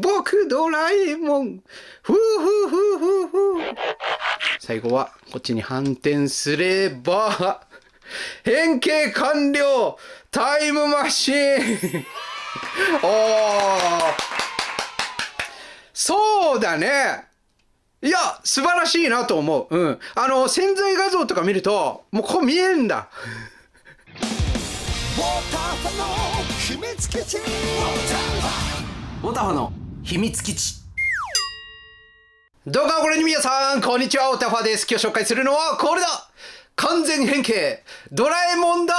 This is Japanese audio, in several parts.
僕ドラえもんふうふうふうふうふう最後はこっちに反転すれば変形完了タイムマシーンおーそうだねいや、素晴らしいなと思う。うん。あの、潜在画像とか見ると、もうこう見えんだ。ウォーターファの秘密基地ウォーターファの秘密基地動画をご覧の皆さん、こんにちは、おたファです。今日紹介するのはこれだ完全変形ドラえもんだ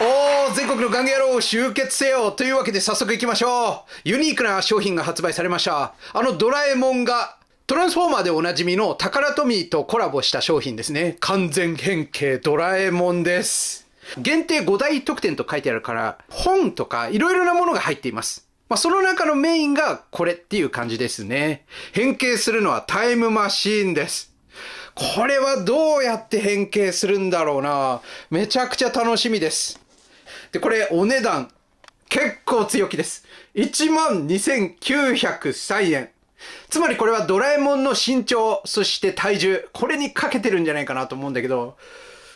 おー、全国のガンゲ野郎集結せよというわけで早速行きましょうユニークな商品が発売されました。あのドラえもんがトランスフォーマーでおなじみのタカラトミーとコラボした商品ですね。完全変形ドラえもんです。限定5大特典と書いてあるから、本とか色々なものが入っています。まあ、その中のメインがこれっていう感じですね。変形するのはタイムマシーンです。これはどうやって変形するんだろうな。めちゃくちゃ楽しみです。で、これお値段結構強気です。12,903円。つまりこれはドラえもんの身長、そして体重、これにかけてるんじゃないかなと思うんだけど、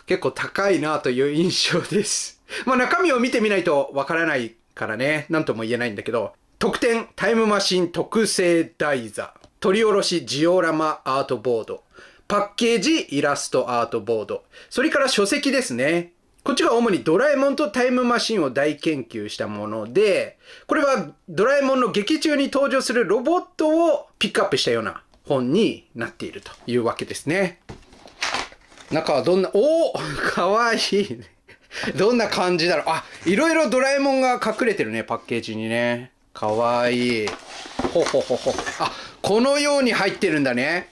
結構高いなという印象です。まあ中身を見てみないとわからないからね、なんとも言えないんだけど、特典タイムマシン特製台座、取り下ろしジオラマアートボード、パッケージイラストアートボード、それから書籍ですね。こっちが主にドラえもんとタイムマシンを大研究したもので、これはドラえもんの劇中に登場するロボットをピックアップしたような本になっているというわけですね。中はどんな、おおかわいい、どんな感じだろう。あ、いろいろドラえもんが隠れてるね、パッケージにね。かわいい。ほほほほ。あ、このように入ってるんだね。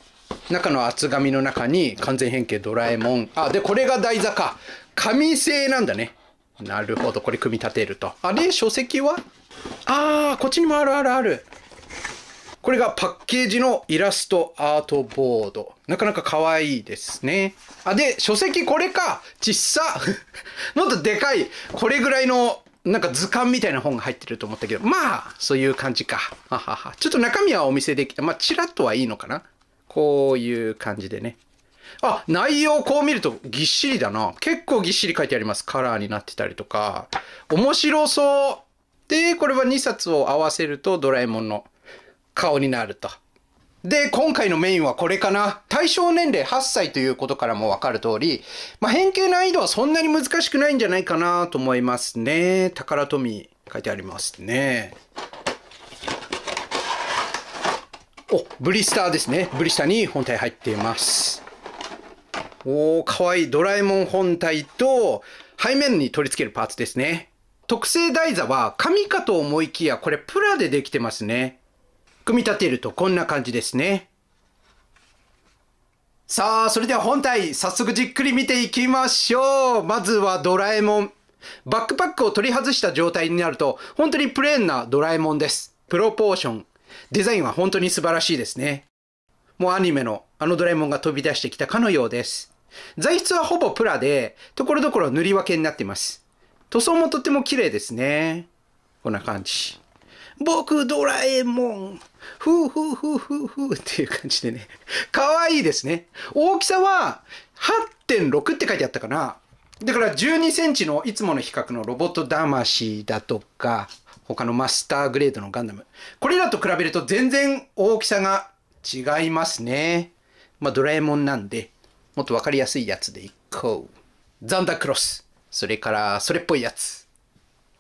中の厚紙の中に完全変形ドラえもん。あ、で、これが台座か。紙製なんだね。なるほど。これ組み立てると。あれ書籍はあー、こっちにもあるあるある。これがパッケージのイラストアートボード。なかなか可愛いですね。あ、で、書籍これかちっさ もっとでかいこれぐらいのなんか図鑑みたいな本が入ってると思ったけど、まあ、そういう感じか。ははは。ちょっと中身はお見せできた。まあ、ちらっとはいいのかな。こういう感じでね。あ、内容こう見るとぎっしりだな。結構ぎっしり書いてあります。カラーになってたりとか。面白そう。で、これは2冊を合わせるとドラえもんの顔になると。で、今回のメインはこれかな。対象年齢8歳ということからもわかる通り、まあ、変形難易度はそんなに難しくないんじゃないかなと思いますね。宝富書いてありますね。お、ブリスターですね。ブリスターに本体入っています。おー、かわいい。ドラえもん本体と、背面に取り付けるパーツですね。特製台座は紙かと思いきや、これプラでできてますね。組み立てるとこんな感じですね。さあ、それでは本体、早速じっくり見ていきましょう。まずはドラえもん。バックパックを取り外した状態になると、本当にプレーンなドラえもんです。プロポーション。デザインは本当に素晴らしいですね。もうアニメのあのドラえもんが飛び出してきたかのようです。材質はほぼプラで、ところどころ塗り分けになっています。塗装もとっても綺麗ですね。こんな感じ。僕ドラえもんふうふうふうふうふうっていう感じでね。可愛いですね。大きさは8.6って書いてあったかな。だから12センチのいつもの比較のロボット魂だとか、他のマスターグレードのガンダム。これらと比べると全然大きさが違いますね。まあドラえもんなんで、もっとわかりやすいやつでいこう。ザンダークロス。それから、それっぽいやつ。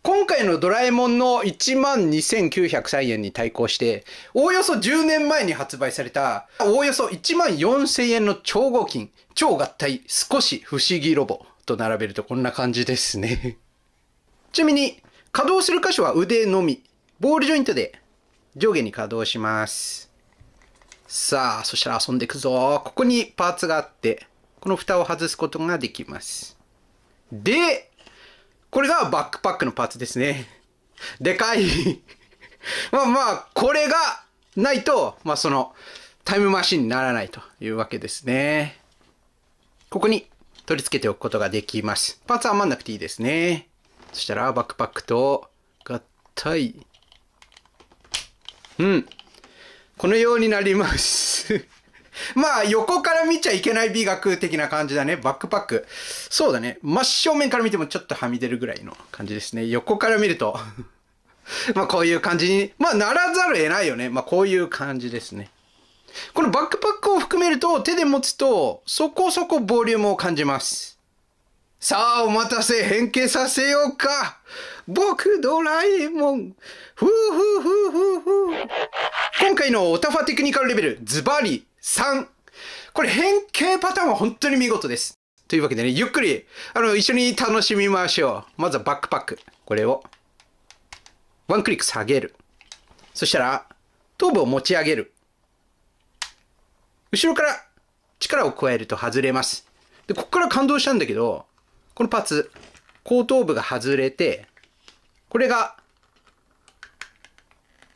今回のドラえもんの12,903円に対抗して、おおよそ10年前に発売された、おおよそ14,000円の超合金、超合体、少し不思議ロボと並べるとこんな感じですね ちなみに、稼働する箇所は腕のみ、ボールジョイントで上下に稼働します。さあ、そしたら遊んでいくぞ。ここにパーツがあって、この蓋を外すことができます。で、これがバックパックのパーツですね。でかい まあまあ、これがないと、まあその、タイムマシンにならないというわけですね。ここに取り付けておくことができます。パーツ余んなくていいですね。そしたら、バックパックと合体。うん。このようになりますまあ、横から見ちゃいけない美学的な感じだね。バックパック。そうだね。真正面から見てもちょっとはみ出るぐらいの感じですね。横から見ると まあ、こういう感じに、まあ、ならざるを得ないよね。まあ、こういう感じですね。このバックパックを含めると、手で持つと、そこそこボリュームを感じます。さあ、お待たせ、変形させようか。僕、ドラえもん。ふうふうふうふうふう。今回のオタファテクニカルレベル、ズバリ3。これ変形パターンは本当に見事です。というわけでね、ゆっくり、あの、一緒に楽しみましょう。まずはバックパック。これを、ワンクリック下げる。そしたら、頭部を持ち上げる。後ろから力を加えると外れます。で、こっから感動したんだけど、このパーツ、後頭部が外れて、これが、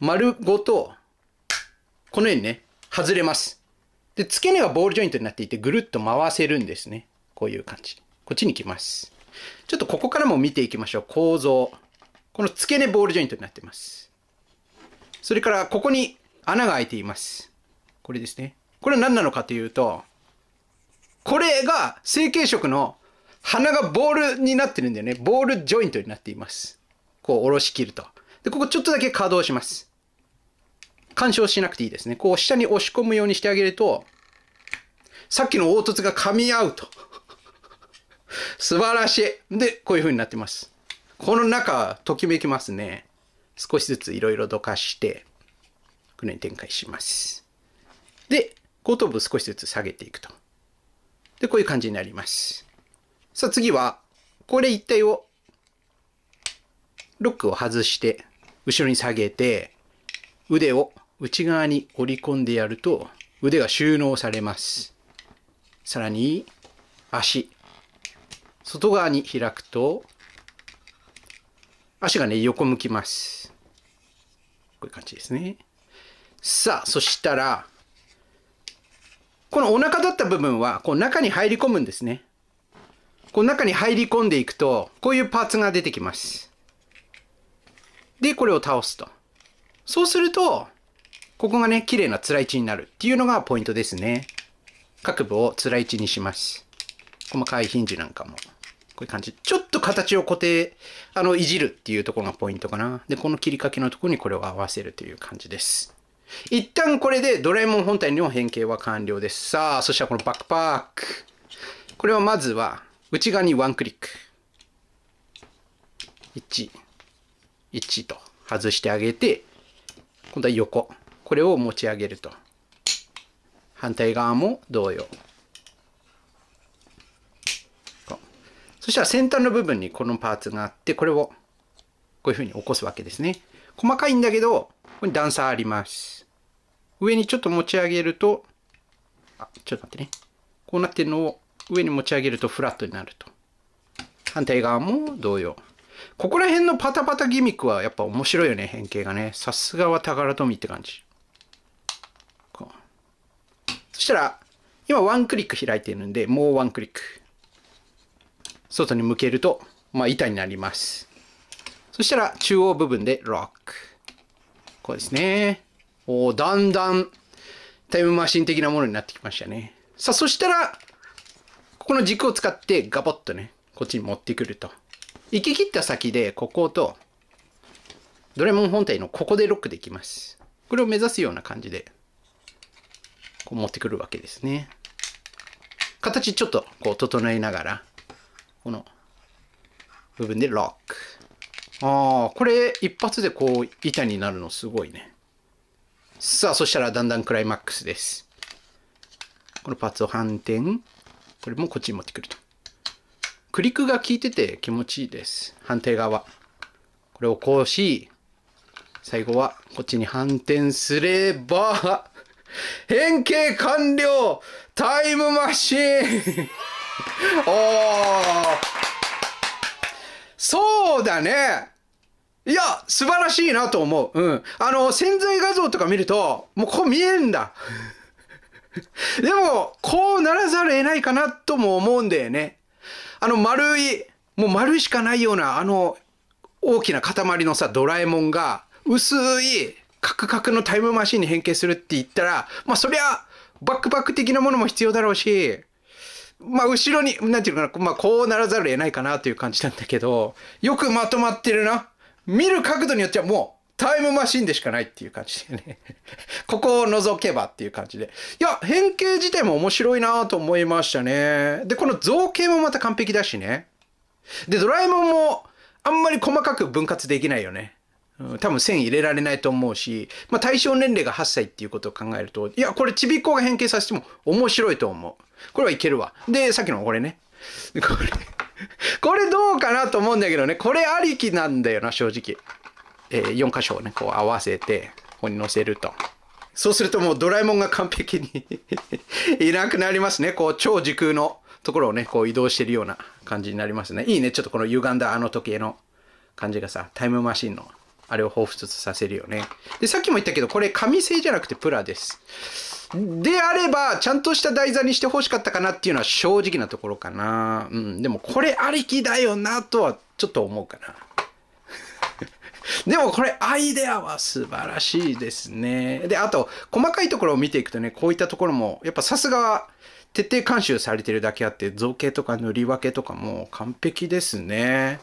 丸ごと、このようにね、外れます。で、付け根はボールジョイントになっていて、ぐるっと回せるんですね。こういう感じ。こっちに来ます。ちょっとここからも見ていきましょう。構造。この付け根ボールジョイントになってます。それから、ここに穴が開いています。これですね。これは何なのかというと、これが成形色の鼻がボールになってるんだよね。ボールジョイントになっています。こう、下ろし切ると。で、ここちょっとだけ稼働します。干渉しなくていいですね。こう下に押し込むようにしてあげると、さっきの凹凸が噛み合うと。素晴らしい。で、こういう風になってます。この中、ときめきますね。少しずついろいろどかして、このように展開します。で、後頭部少しずつ下げていくと。で、こういう感じになります。さあ次は、これ一体を、ロックを外して、後ろに下げて、腕を内側に折り込んでやると腕が収納されます。さらに足。外側に開くと足がね、横向きます。こういう感じですね。さあ、そしたら、このお腹だった部分は、こう中に入り込むんですね。この中に入り込んでいくと、こういうパーツが出てきます。で、これを倒すと。そうすると、ここがね、綺麗なつらい地になるっていうのがポイントですね。各部をつらい地にします。細かいヒンジなんかも。こういう感じ。ちょっと形を固定、あの、いじるっていうところがポイントかな。で、この切りかけのところにこれを合わせるという感じです。一旦これでドラえもん本体の変形は完了です。さあ、そしたらこのバックパーク。これをまずは、内側にワンクリック。1、1と外してあげて、今度は横。これを持ち上げると反対側も同様そしたら先端の部分にこのパーツがあってこれをこういうふうに起こすわけですね細かいんだけどここに段差あります上にちょっと持ち上げるとあちょっと待ってねこうなってるのを上に持ち上げるとフラットになると反対側も同様ここら辺のパタパタギミックはやっぱ面白いよね変形がねさすがは宝富って感じしたら、今ワンクリック開いてるんで、もうワンクリック。外に向けると、まあ、板になります。そしたら、中央部分でロック。こうですね。おだんだん、タイムマシン的なものになってきましたね。さあ、そしたら、ここの軸を使ってガボッとね、こっちに持ってくると。行き切った先で、ここと、ドラえもん本体のここでロックできます。これを目指すような感じでこう持ってくるわけですね。形ちょっとこう整えながら、この部分でロック。ああ、これ一発でこう板になるのすごいね。さあ、そしたらだんだんクライマックスです。このパーツを反転。これもこっちに持ってくると。クリックが効いてて気持ちいいです。反対側。これをこうし、最後はこっちに反転すれば、変形完了タイムマシーンおーそうだねいや、素晴らしいなと思う。うん。あの、潜在画像とか見ると、もうこう見えんだ。でも、こうならざるを得ないかなとも思うんだよね。あの丸い、もう丸いしかないような、あの、大きな塊のさ、ドラえもんが、薄いカクカクのタイムマシンに変形するって言ったら、まあそりゃ、バックパック的なものも必要だろうし、まあ後ろに、なんていうかな、まあこうならざるを得ないかなという感じなんだけど、よくまとまってるな。見る角度によってはもう、タイムマシンでしかないっていう感じでね ここを覗けばっていう感じで。いや、変形自体も面白いなと思いましたね。で、この造形もまた完璧だしね。で、ドラえもんもあんまり細かく分割できないよね。多分線入れられないと思うし、まあ、対象年齢が8歳っていうことを考えると、いや、これちびっこが変形させても面白いと思う。これはいけるわ。で、さっきのこれね。これ これどうかなと思うんだけどね、これありきなんだよな、正直。えー、4箇所をね、こう合わせて、ここに載せると。そうするともうドラえもんが完璧に いなくなりますね。こう超時空のところをね、こう移動してるような感じになりますね。いいね。ちょっとこの歪んだあの時計の感じがさ、タイムマシンのあれを彷彿とさせるよね。で、さっきも言ったけど、これ紙製じゃなくてプラです。であれば、ちゃんとした台座にして欲しかったかなっていうのは正直なところかな。うん。でも、これありきだよなとは、ちょっと思うかな。でもこれアイデアは素晴らしいですね。で、あと、細かいところを見ていくとね、こういったところも、やっぱさすが、徹底監修されてるだけあって、造形とか塗り分けとかも完璧ですね。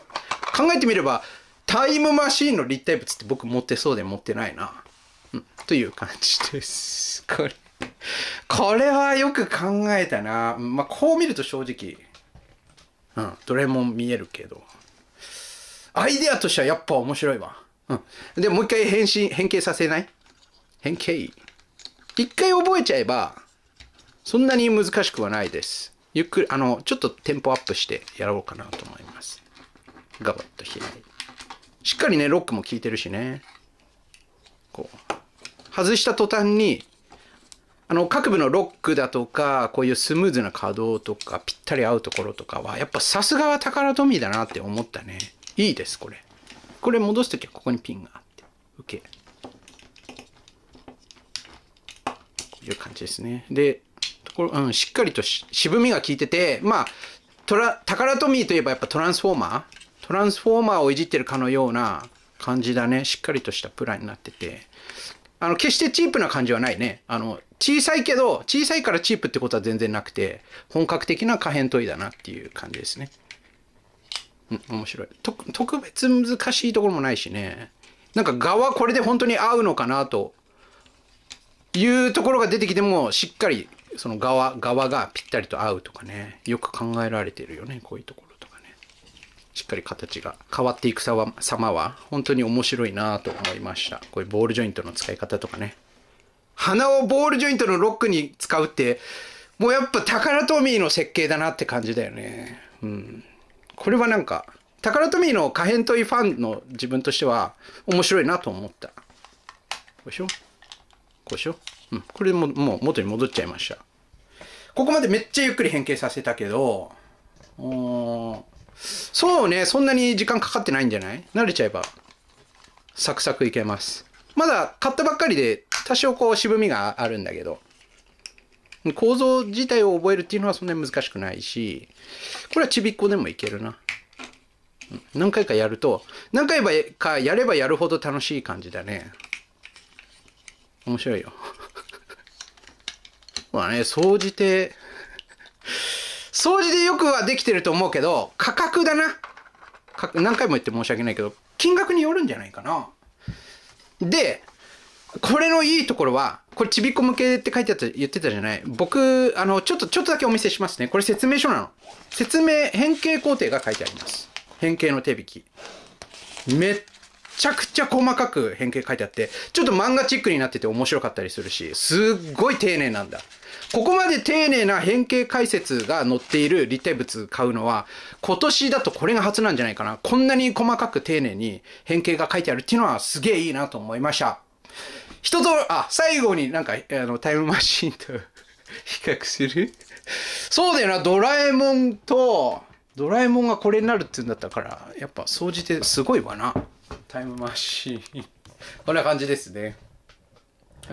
考えてみれば、タイムマシーンの立体物って僕持ってそうで持ってないな。うん、という感じです。これ。これはよく考えたな。まあ、こう見ると正直、うん、どれも見えるけど。アイデアとしてはやっぱ面白いわ。うん。で、もう一回変身、変形させない変形。一回覚えちゃえば、そんなに難しくはないです。ゆっくり、あの、ちょっとテンポアップしてやろうかなと思います。ガバッと開いて。しっかりね、ロックも効いてるしね。こう。外した途端に、あの、各部のロックだとか、こういうスムーズな稼働とか、ぴったり合うところとかは、やっぱさすがは宝トミーだなって思ったね。いいです、これ。これ戻す時はここにピンがあって。受け。こういう感じですね。で、ところ、うん、しっかりと渋みが効いてて、まあ、トラ、宝トミーといえばやっぱトランスフォーマートランスフォーマーをいじってるかのような感じだね。しっかりとしたプランになってて。あの、決してチープな感じはないね。あの、小さいけど、小さいからチープってことは全然なくて、本格的な可変問いだなっていう感じですね。うん、面白い。特別難しいところもないしね。なんか側これで本当に合うのかなというところが出てきても、しっかりその側、側がぴったりと合うとかね。よく考えられてるよね、こういうところ。しっかり形が変わっていく様は本当に面白いなと思いました。こういうボールジョイントの使い方とかね。鼻をボールジョイントのロックに使うって、もうやっぱ宝トミーの設計だなって感じだよね。うん。これはなんか、宝トミーの可変といファンの自分としては面白いなと思った。こうしょこうしょうん。これももう元に戻っちゃいました。ここまでめっちゃゆっくり変形させたけど、うーん。そうね、そんなに時間かかってないんじゃない慣れちゃえば、サクサクいけます。まだ買ったばっかりで、多少こう渋みがあるんだけど、構造自体を覚えるっていうのはそんなに難しくないし、これはちびっこでもいけるな。何回かやると、何回かやればやるほど楽しい感じだね。面白いよ。まあね、総じて、掃除でよくはできてると思うけど、価格だな。何回も言って申し訳ないけど、金額によるんじゃないかな。で、これのいいところは、これちびっこ向けって書いてあった、言ってたじゃない。僕、あの、ちょっと、ちょっとだけお見せしますね。これ説明書なの。説明、変形工程が書いてあります。変形の手引き。めっちゃくちゃ細かく変形書いてあって、ちょっと漫画チックになってて面白かったりするし、すっごい丁寧なんだ。ここまで丁寧な変形解説が載っている立体物買うのは、今年だとこれが初なんじゃないかな。こんなに細かく丁寧に変形が書いてあるっていうのはすげえいいなと思いました。一通り、あ、最後になんか、あの、タイムマシンと比較するそうだよな、ドラえもんと、ドラえもんがこれになるって言うんだったから、やっぱ掃除ってすごいわな。タイムマシンこんな感じですね。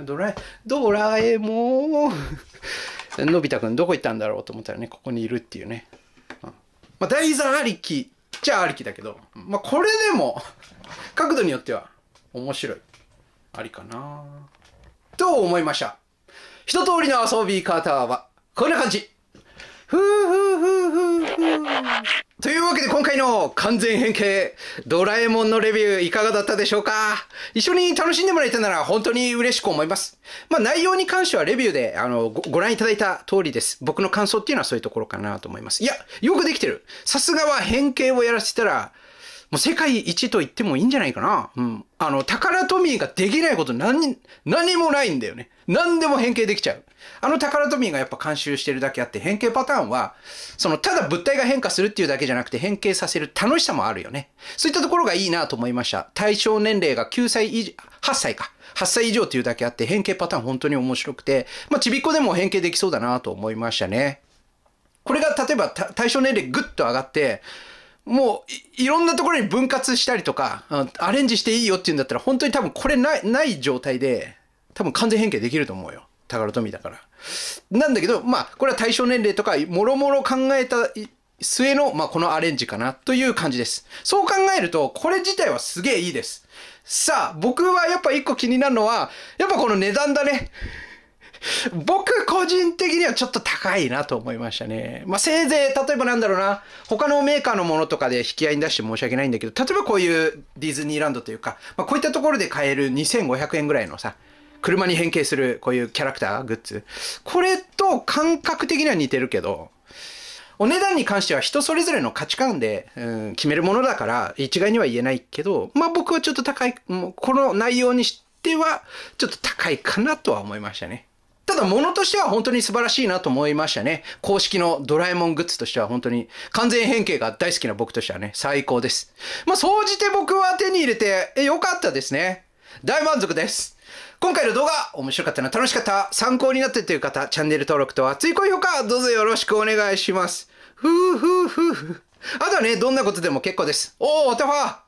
ドラえ、ドラえもん のび太くんどこ行ったんだろうと思ったらね、ここにいるっていうね。うん、まあ、大座ありきっちゃありきだけど、まあ、これでも、角度によっては面白い。ありかなと思いました。一通りの遊び方は、こんな感じ。ふーふーふーふーふー。というわけで今回の完全変形ドラえもんのレビューいかがだったでしょうか一緒に楽しんでもらえたなら本当に嬉しく思います。まあ内容に関してはレビューであのご覧いただいた通りです。僕の感想っていうのはそういうところかなと思います。いや、よくできてる。さすがは変形をやらせたらもう世界一と言ってもいいんじゃないかな。うん。あの、宝トミーができないこと何、何もないんだよね。何でも変形できちゃう。あのタカラトミーがやっぱ監修してるだけあって変形パターンはそのただ物体が変化するっていうだけじゃなくて変形させる楽しさもあるよねそういったところがいいなと思いました対象年齢が9歳以上8歳か8歳以上っていうだけあって変形パターン本当に面白くてまあちびっこでも変形できそうだなと思いましたねこれが例えば対象年齢ぐっと上がってもういろんなところに分割したりとか、アレンジしていいよっていうんだったら、本当に多分これない、ない状態で、多分完全変形できると思うよ。宝富だから。なんだけど、まあ、これは対象年齢とか、もろもろ考えた末の、まあ、このアレンジかなという感じです。そう考えると、これ自体はすげえいいです。さあ、僕はやっぱ一個気になるのは、やっぱこの値段だね。僕個人的にはちょっと高いなと思いましたね。まあ、せいぜい、例えばなんだろうな、他のメーカーのものとかで引き合いに出して申し訳ないんだけど、例えばこういうディズニーランドというか、まあ、こういったところで買える2500円ぐらいのさ、車に変形するこういうキャラクター、グッズ。これと感覚的には似てるけど、お値段に関しては人それぞれの価値観で、うん、決めるものだから一概には言えないけど、まあ僕はちょっと高い、この内容にしてはちょっと高いかなとは思いましたね。ただ物としては本当に素晴らしいなと思いましたね。公式のドラえもんグッズとしては本当に完全変形が大好きな僕としてはね、最高です。まあ、総じて僕は手に入れて、え、良かったですね。大満足です。今回の動画、面白かったな、楽しかった、参考になってという方、チャンネル登録と熱い高評価、どうぞよろしくお願いします。ふうふうふうふあとはね、どんなことでも結構です。おー、おたま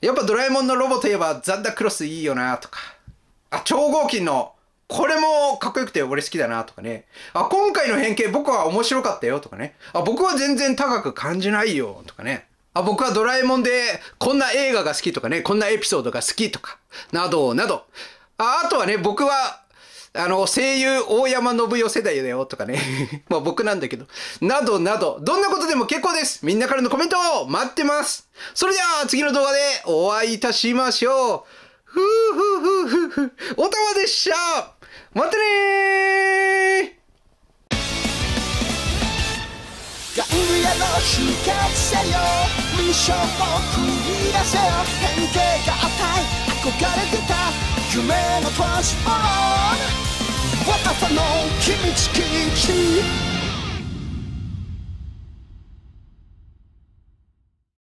やっぱドラえもんのロボといえばザンダクロスいいよなとか。あ、超合金のこれもかっこよくて俺好きだなとかね。あ、今回の変形僕は面白かったよとかね。あ、僕は全然高く感じないよとかね。あ、僕はドラえもんでこんな映画が好きとかね、こんなエピソードが好きとか、などなど。ああとはね、僕は、あの、声優大山信代世代だよとかね。まあ僕なんだけど。などなど、どんなことでも結構です。みんなからのコメントを待ってます。それでは次の動画でお会いいたしましょう。ふうふうふうふう。おたまでしたまてねーっ憧れてた夢のトランスフーム若さの君